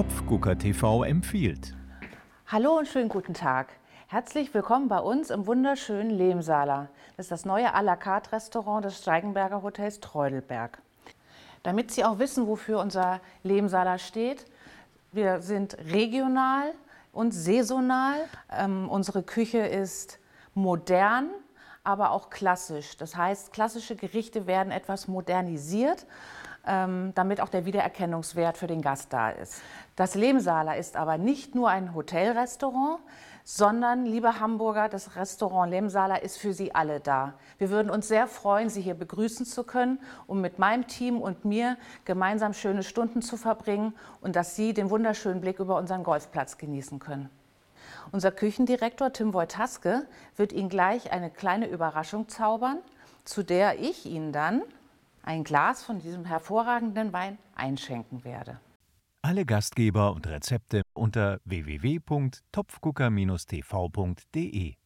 Topfgucker TV empfiehlt. Hallo und schönen guten Tag. Herzlich willkommen bei uns im wunderschönen Lehmsaler. Das ist das neue à la carte Restaurant des Steigenberger Hotels Treudelberg. Damit Sie auch wissen, wofür unser Lehmsaler steht, wir sind regional und saisonal. Ähm, unsere Küche ist modern, aber auch klassisch. Das heißt, klassische Gerichte werden etwas modernisiert. Ähm, damit auch der Wiedererkennungswert für den Gast da ist. Das Lehmsaler ist aber nicht nur ein Hotelrestaurant, sondern, liebe Hamburger, das Restaurant Lehmsaler ist für Sie alle da. Wir würden uns sehr freuen, Sie hier begrüßen zu können, um mit meinem Team und mir gemeinsam schöne Stunden zu verbringen und dass Sie den wunderschönen Blick über unseren Golfplatz genießen können. Unser Küchendirektor Tim Wojtaske wird Ihnen gleich eine kleine Überraschung zaubern, zu der ich Ihnen dann ein Glas von diesem hervorragenden Wein einschenken werde. Alle Gastgeber und Rezepte unter www.topfgucker-tv.de